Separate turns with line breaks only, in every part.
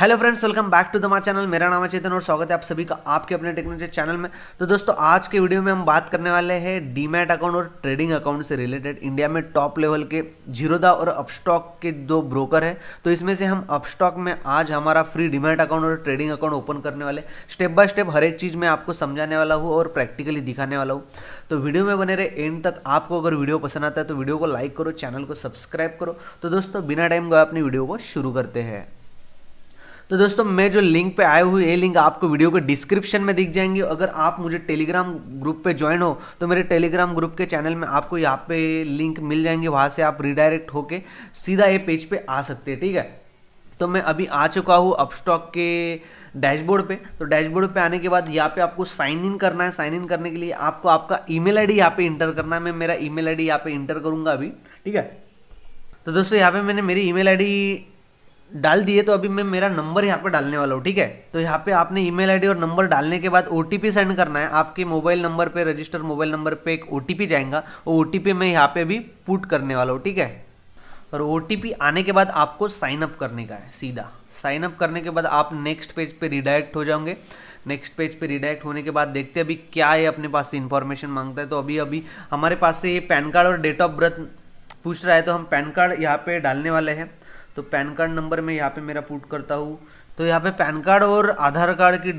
Hello friends welcome back to the my channel मेरा नाम है चेतन और स्वागत है आप सभी का आपके अपने टेक्नोलॉजी चैनल में तो दोस्तों आज के वीडियो में हम बात करने वाले हैं डीमैट अकाउंट और ट्रेडिंग अकाउंट से रिलेटेड इंडिया में टॉप लेवल के जीरोदा और अपस्टॉक के दो ब्रोकर हैं तो इसमें से हम अपस्टॉक में आज हमारा फ्री डीमैट अकाउंट और ट्रेडिंग अकाउंट ओपन करने वाले स्टेप बाय स्टेप हर एक चीज़ मैं आपको समझाने वाला हूँ और प्रैक्टिकली दिखाने वाला हूँ तो वीडियो में बने रहे एंड तक आपको अगर वीडियो पसंद आता है तो वीडियो को लाइक करो चैनल को सब्सक्राइब करो तो दोस्तों बिना टाइम गए अपनी वीडियो को शुरू करते हैं तो दोस्तों मैं जो लिंक पे आए हुए ये लिंक आपको वीडियो के डिस्क्रिप्शन में दिख जाएंगे अगर आप मुझे टेलीग्राम ग्रुप पे ज्वाइन हो तो मेरे टेलीग्राम ग्रुप के चैनल में आपको यहाँ पे लिंक मिल जाएंगे वहाँ से आप रिडायरेक्ट होके सीधा ये पेज पे आ सकते हैं ठीक है तो मैं अभी आ चुका हूँ अपस्टॉक के डैशबोर्ड पे तो डैशबोर्ड पे आने के बाद यहाँ पे आपको साइन इन करना है साइन इन करने के लिए आपको आपका ईमेल आईडी यहाँ पे इंटर करना है मैं मेरा ईमेल आईडी यहाँ पे इंटर करूँगा अभी ठीक है तो दोस्तों यहाँ पे मैंने मेरी ईमेल आईडी डाल दिए तो अभी मैं मेरा नंबर यहाँ पे डालने वाला हूँ ठीक है तो यहाँ पे आपने ईमेल आईडी और नंबर डालने के बाद ओ सेंड करना है आपके मोबाइल नंबर पे रजिस्टर मोबाइल नंबर पे एक ओ जाएगा वो ओ मैं यहाँ पे भी पुट करने वाला हूँ ठीक है और ओ आने के बाद आपको साइन अप करने का है सीधा साइन अप करने के बाद आप नेक्स्ट पेज पे रिडायरेक्ट हो जाओगे नेक्स्ट पेज पे रिडायरेक्ट होने के बाद देखते हैं अभी क्या है अपने पास से इन्फॉर्मेशन मांगता है तो अभी अभी हमारे पास से ये पैन कार्ड और डेट ऑफ बर्थ पूछ रहा है तो हम पैन कार्ड यहाँ पे डालने वाले हैं तो पैन कार्ड नंबर मैं यहाँ पे मेरा पुट करता हूँ तो यहाँ पे पैन कार्ड और आधार कार्ड की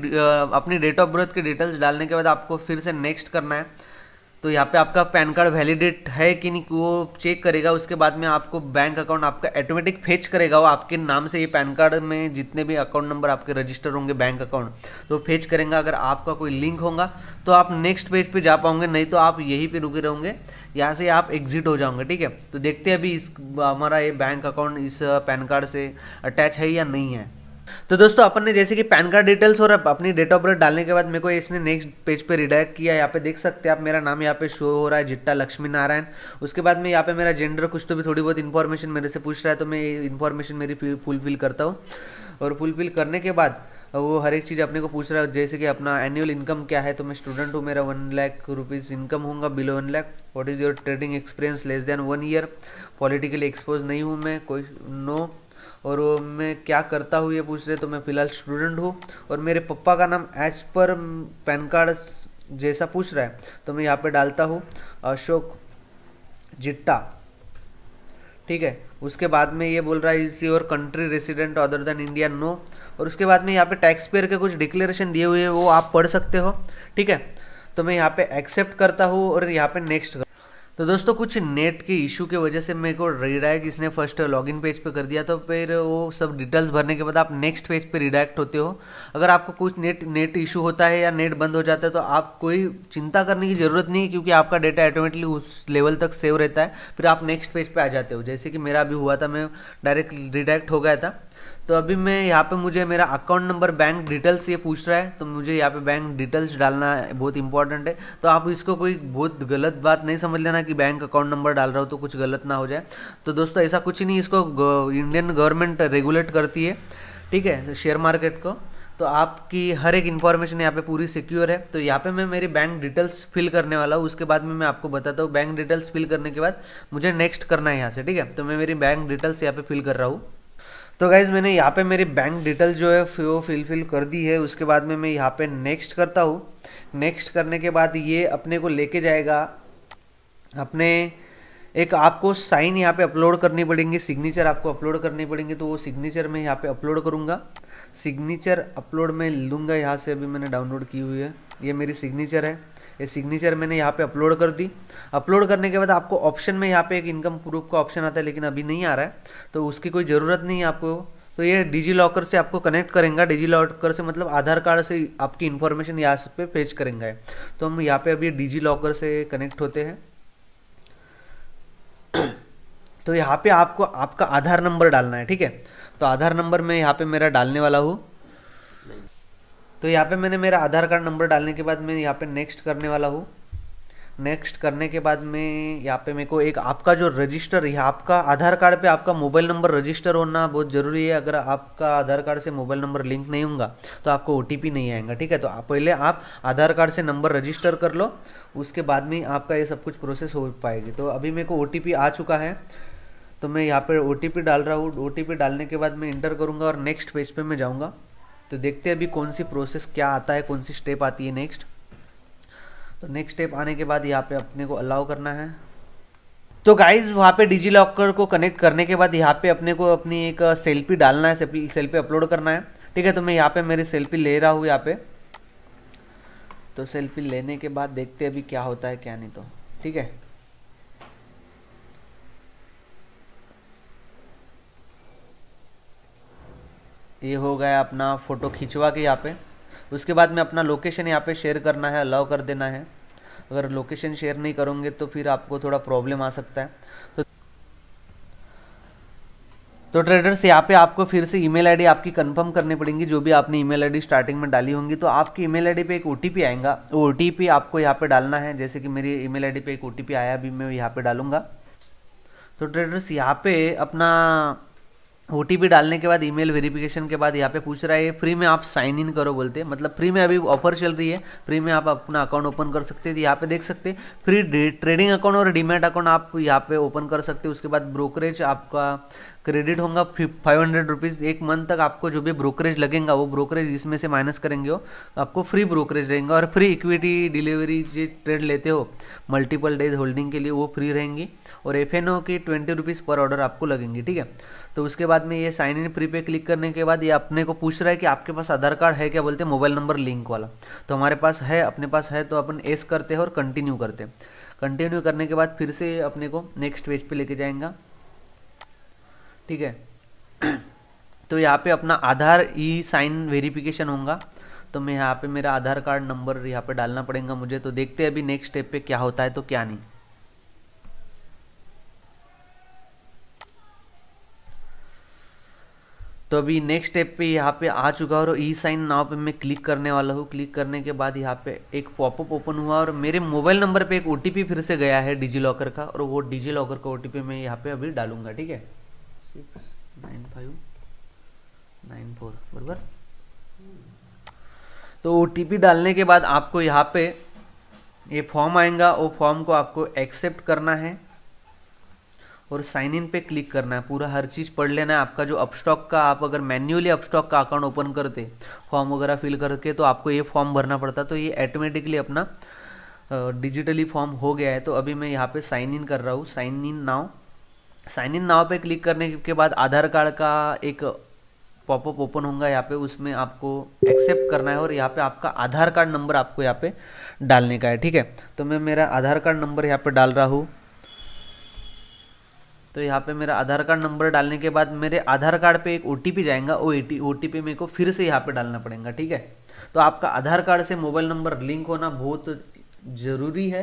अपनी डेट ऑफ बर्थ की डिटेल्स डालने के बाद आपको फिर से नेक्स्ट करना है तो यहाँ पे आपका पैन कार्ड वैलिडेट है कि नहीं वो चेक करेगा उसके बाद में आपको बैंक अकाउंट आपका ऑटोमेटिक फेच करेगा वो आपके नाम से ये पैन कार्ड में जितने भी अकाउंट नंबर आपके रजिस्टर होंगे बैंक अकाउंट तो फेच करेंगे अगर आपका कोई लिंक होगा तो आप नेक्स्ट पेज पे जा पाओगे नहीं तो आप यहीं पर रुके रहोगे यहाँ से आप एग्जिट हो जाओगे ठीक है तो देखते हैं अभी इस हमारा ये बैंक अकाउंट इस पैन कार्ड से अटैच है या नहीं है तो दोस्तों अपन ने जैसे कि पैन कार्ड डिटेल्स और अपनी डेट ऑफ बर्थ डालने के बाद मेरे को इसने नेक्स्ट पेज पे रिडायरेक्ट किया यहाँ पे देख सकते हैं आप मेरा नाम यहाँ पे शो हो रहा है जिट्टा लक्ष्मी नारायण उसके बाद में यहाँ पे मेरा जेंडर कुछ तो भी थोड़ी बहुत इन्फॉर्मेशन मेरे से पूछ रहा है तो मैं इन्फॉर्मेशन मेरी फुलफिल करता हूँ और फुलफिल करने के बाद वो हर एक चीज़ अपने को पूछ रहा है जैसे कि अपना एनुअल इनकम क्या है तो मैं स्टूडेंट हूँ मेरा वन लाख रुपीज़ इनकम होगा below one lakh what is your trading experience less than one year politically exposed नहीं हूँ मैं कोई नो no. और वो मैं क्या करता हूँ ये पूछ रहे तो मैं फ़िलहाल स्टूडेंट हूँ और मेरे पप्पा का नाम एज पर पैन कार्ड जैसा पूछ रहा है तो मैं यहाँ पे डालता हूँ अशोक जिट्टा ठीक है उसके बाद में ये बोल रहा है is your country resident other than India no और उसके बाद में यहाँ पे टैक्स पेयर के कुछ डिक्लेरेशन दिए हुए हैं वो आप पढ़ सकते हो ठीक है तो मैं यहाँ पे एक्सेप्ट करता हूँ और यहाँ पे नेक्स्ट तो दोस्तों कुछ नेट के इशू के वजह से मेरे को रिडायरेक्ट इसने फर्स्ट लॉगिन पेज पे कर दिया तो फिर वो सब डिटेल्स भरने के बाद आप नेक्स्ट पेज पे रिडायरेक्ट होते हो अगर आपको कुछ नेट नेट इशू होता है या नेट बंद हो जाता है तो आप कोई चिंता करने की ज़रूरत नहीं है क्योंकि आपका डेटा ऑटोमेटिकली उस लेवल तक सेव रहता है फिर आप नेक्स्ट पेज पर पे आ जाते हो जैसे कि मेरा अभी हुआ था मैं डायरेक्ट रिडायरेक्ट हो गया था तो अभी मैं यहाँ पे मुझे मेरा अकाउंट नंबर बैंक डिटेल्स ये पूछ रहा है तो मुझे यहाँ पे बैंक डिटेल्स डालना बहुत इंपॉर्टेंट है तो आप इसको कोई बहुत गलत बात नहीं समझ लेना कि बैंक अकाउंट नंबर डाल रहा हो तो कुछ गलत ना हो जाए तो दोस्तों ऐसा कुछ नहीं इसको इंडियन गवर्नमेंट रेगुलेट करती है ठीक है शेयर मार्केट को तो आपकी हर एक इन्फॉर्मेशन यहाँ पे पूरी सिक्योर है तो यहाँ पे मैं मेरी बैंक डिटेल्स फिल करने वाला हूँ उसके बाद में मैं आपको बताता हूँ बैंक डिटेल्स फिल करने के बाद मुझे नेक्स्ट करना है यहाँ से ठीक है तो मैं मेरी बैंक डिटेल्स यहाँ पे फिल कर रहा हूँ तो गाइज़ मैंने यहाँ पे मेरी बैंक डिटेल जो है वो फिलफिल कर दी है उसके बाद में मैं यहाँ पे नेक्स्ट करता हूँ नेक्स्ट करने के बाद ये अपने को लेके जाएगा अपने एक आपको साइन यहाँ पे अपलोड करनी पड़ेंगी सिग्नेचर आपको अपलोड करनी पड़ेंगे तो वो सिग्नेचर मैं यहाँ पे अपलोड करूँगा सिग्नेचर अपलोड में लूँगा यहाँ से अभी मैंने डाउनलोड की हुई है ये मेरी सिग्नेचर है ये सिग्नेचर मैंने यहाँ पे अपलोड कर दी अपलोड करने के बाद आपको ऑप्शन में यहाँ पे एक इनकम प्रूफ का ऑप्शन आता है लेकिन अभी नहीं आ रहा है तो उसकी कोई ज़रूरत नहीं है आपको तो ये डिजी लॉकर से आपको कनेक्ट करेंगे डिजी लॉकर से मतलब आधार कार्ड से आपकी इन्फॉर्मेशन यहाँ पे फेच करेंगे तो हम यहाँ पे अभी डिजी लॉकर से कनेक्ट होते हैं तो यहाँ पे आपको आपका आधार नंबर डालना है ठीक है तो आधार नंबर मैं यहाँ पे मेरा डालने वाला हूँ तो यहाँ पे मैंने मेरा आधार कार्ड नंबर डालने के बाद मैं यहाँ पे नेक्स्ट करने वाला हूँ नेक्स्ट करने के बाद में यहाँ पे मेरे को एक आपका जो रजिस्टर है आपका आधार कार्ड पे आपका मोबाइल नंबर रजिस्टर होना बहुत ज़रूरी है अगर आपका आधार कार्ड से मोबाइल नंबर लिंक नहीं होगा तो आपको ओ नहीं आएगा ठीक है तो आप पहले आप आधार कार्ड से नंबर रजिस्टर कर लो उसके बाद में आपका ये सब कुछ प्रोसेस हो पाएगी तो अभी मेरे को ओ आ चुका है तो मैं यहाँ पर ओ डाल रहा हूँ ओ डालने के बाद मैं इंटर करूँगा और नेक्स्ट पेज पर मैं जाऊँगा तो देखते हैं अभी कौन सी प्रोसेस क्या आता है कौन सी स्टेप आती है नेक्स्ट तो नेक्स्ट स्टेप आने के बाद यहाँ पे अपने को अलाउ करना है तो गाइज वहाँ पे डिजी लॉकर को कनेक्ट करने के बाद यहाँ पे अपने को अपनी एक सेल्फी uh, डालना है सेल्फी अपलोड करना है ठीक है तो मैं यहाँ पे मेरी सेल्फी ले रहा हूँ यहाँ पे तो सेल्फी लेने के बाद देखते अभी क्या होता है क्या नहीं तो ठीक है ये हो गया अपना फ़ोटो खिंचवा के यहाँ पे उसके बाद में अपना लोकेशन यहाँ पे शेयर करना है अलाउ कर देना है अगर लोकेशन शेयर नहीं करोगे तो फिर आपको थोड़ा प्रॉब्लम आ सकता है तो तो ट्रेडर्स यहाँ पे आपको फिर से ईमेल आईडी आपकी कंफर्म करनी पड़ेगी जो भी आपने ईमेल आईडी स्टार्टिंग में डाली होंगी तो आपकी ईमेल आईडी पे एक ओ आएगा ओ आपको यहाँ पे डालना है जैसे कि मेरी ईमेल आईडी पे एक ओ आया अभी मैं यहाँ पे डालूंगा तो ट्रेडर्स यहाँ पे अपना ओ डालने के बाद ईमेल वेरिफिकेशन के बाद यहाँ पे पूछ रहा है फ्री में आप साइन इन करो बोलते मतलब फ्री में अभी ऑफर चल रही है फ्री में आप अपना अकाउंट ओपन कर सकते हैं तो यहाँ पे देख सकते हैं फ्री ट्रेडिंग अकाउंट और डीमेट अकाउंट आप यहाँ पे ओपन कर सकते हैं उसके बाद ब्रोकरेज आपका क्रेडिट होगा फाइव हंड्रेड रुपीज़ एक मंथ तक आपको जो भी ब्रोकरेज लगेगा वो ब्रोकरेज इसमें से माइनस करेंगे हो तो आपको फ्री ब्रोकरेज रहेंगे और फ्री इक्विटी डिलीवरी जो ट्रेड लेते हो मल्टीपल डेज होल्डिंग के लिए वो फ्री रहेंगी और एफ एन ओ की ट्वेंटी रुपीज़ पर ऑर्डर आपको लगेंगी ठीक है तो उसके बाद में ये साइन इन प्रीपे क्लिक करने के बाद ये अपने को पूछ रहा है कि आपके पास आधार कार्ड है क्या बोलते हैं मोबाइल नंबर लिंक वाला तो हमारे पास है अपने पास है तो अपन एस करते हैं और कंटिन्यू करते हैं कंटिन्यू करने के बाद फिर से अपने को नेक्स्ट पेज पे लेके जाएंगा ठीक है तो यहाँ पे अपना आधार ई साइन वेरीफिकेशन होगा तो मैं यहाँ पे मेरा आधार कार्ड नंबर यहाँ पे डालना पड़ेगा मुझे तो देखते हैं अभी नेक्स्ट स्टेप पे क्या होता है तो क्या नहीं तो अभी नेक्स्ट स्टेप पे यहाँ पे आ चुका और ई साइन नाव पे मैं क्लिक करने वाला हूँ क्लिक करने के बाद यहाँ पे एक पॉपअप ओपन हुआ और मेरे मोबाइल नंबर पे एक ओ फिर से गया है डिजी लॉकर का और वो डिजी लॉकर का ओ मैं यहाँ पे अभी डालूंगा ठीक है six nine five nine four बरबर तो ओ डालने के बाद आपको यहाँ पे ये फॉर्म आएगा वो फॉर्म को आपको एक्सेप्ट करना है और साइन इन पे क्लिक करना है पूरा हर चीज़ पढ़ लेना है आपका जो अपस्टॉक का आप अगर मैन्युअली अपस्टॉक का अकाउंट ओपन करते फॉर्म वगैरह फिल करके तो आपको ये फॉर्म भरना पड़ता तो ये ऐटोमेटिकली अपना डिजिटली फॉर्म हो गया है तो अभी मैं यहाँ पे साइन इन कर रहा हूँ sign in now sign in नाव पे क्लिक करने के बाद आधार कार्ड का एक पॉपअप ओपन होगा यहाँ पे उसमें आपको एक्सेप्ट करना है और यहाँ पे आपका आधार कार्ड नंबर आपको यहाँ पे डालने का है ठीक है तो मैं मेरा आधार कार्ड नंबर यहाँ पे डाल रहा हूँ तो यहाँ पे मेरा आधार कार्ड नंबर डालने के बाद मेरे आधार कार्ड पे एक ओ जाएगा ओ ओ मेरे को फिर से यहाँ पे डालना पड़ेगा ठीक है तो आपका आधार कार्ड से मोबाइल नंबर लिंक होना बहुत ज़रूरी है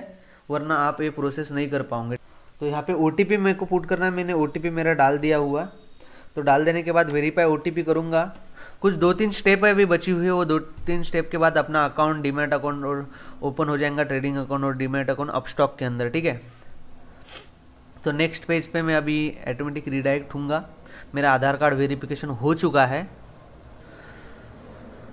वरना आप ये प्रोसेस नहीं कर पाओगे तो यहाँ पे ओ टी मेरे को पुट करना है मैंने ओ मेरा डाल दिया हुआ तो डाल देने के बाद वेरीफाई ओ टी करूँगा कुछ दो तीन स्टेप है अभी बची हुई है वो दो तीन स्टेप के बाद अपना अकाउंट डीमेट अकाउंट और ओपन हो जाएगा ट्रेडिंग अकाउंट और डीमेट अकाउंट अपस्टॉक के अंदर ठीक है तो नेक्स्ट पेज पे मैं अभी ऑटोमेटिक रिडायरेक्ट हूँगा मेरा आधार कार्ड वेरिफिकेशन हो चुका है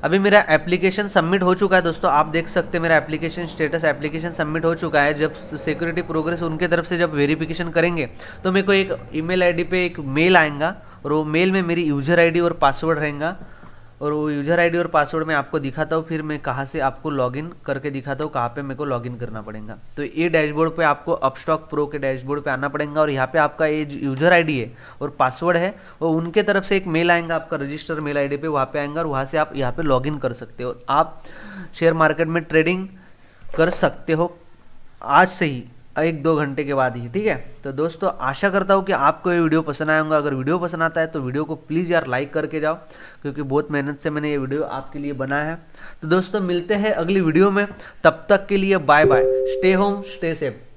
अभी मेरा एप्लीकेशन सबमिट हो चुका है दोस्तों आप देख सकते हैं मेरा एप्लीकेशन स्टेटस एप्लीकेशन सबमिट हो चुका है जब सिक्योरिटी प्रोग्रेस उनके तरफ से जब वेरिफिकेशन करेंगे तो मेरे को एक ईमेल आईडी पे एक मेल आएगा और वो मेल में मेरी यूज़र आईडी और पासवर्ड रहेगा और वो यूज़र आईडी और पासवर्ड मैं आपको दिखाता हूँ फिर मैं कहाँ से आपको लॉगिन करके दिखाता हूँ कहाँ पे मेरे को लॉगिन करना पड़ेगा तो ये डैशबोर्ड पे आपको अपस्टॉक प्रो के डैशबोर्ड पे आना पड़ेगा और यहाँ पे आपका ये यूज़र आईडी है और पासवर्ड है और उनके तरफ से एक मेल आएगा आपका रजिस्टर मेल आई डी पर वहाँ पर आएगा और वहाँ से आप यहाँ पर लॉग कर सकते हो आप शेयर मार्केट में ट्रेडिंग कर सकते हो आज से ही एक दो घंटे के बाद ही ठीक है तो दोस्तों आशा करता हूँ कि आपको ये वीडियो पसंद आया होगा अगर वीडियो पसंद आता है तो वीडियो को प्लीज़ यार लाइक करके जाओ क्योंकि बहुत मेहनत से मैंने ये वीडियो आपके लिए बनाया है तो दोस्तों मिलते हैं अगली वीडियो में तब तक के लिए bye bye stay home stay safe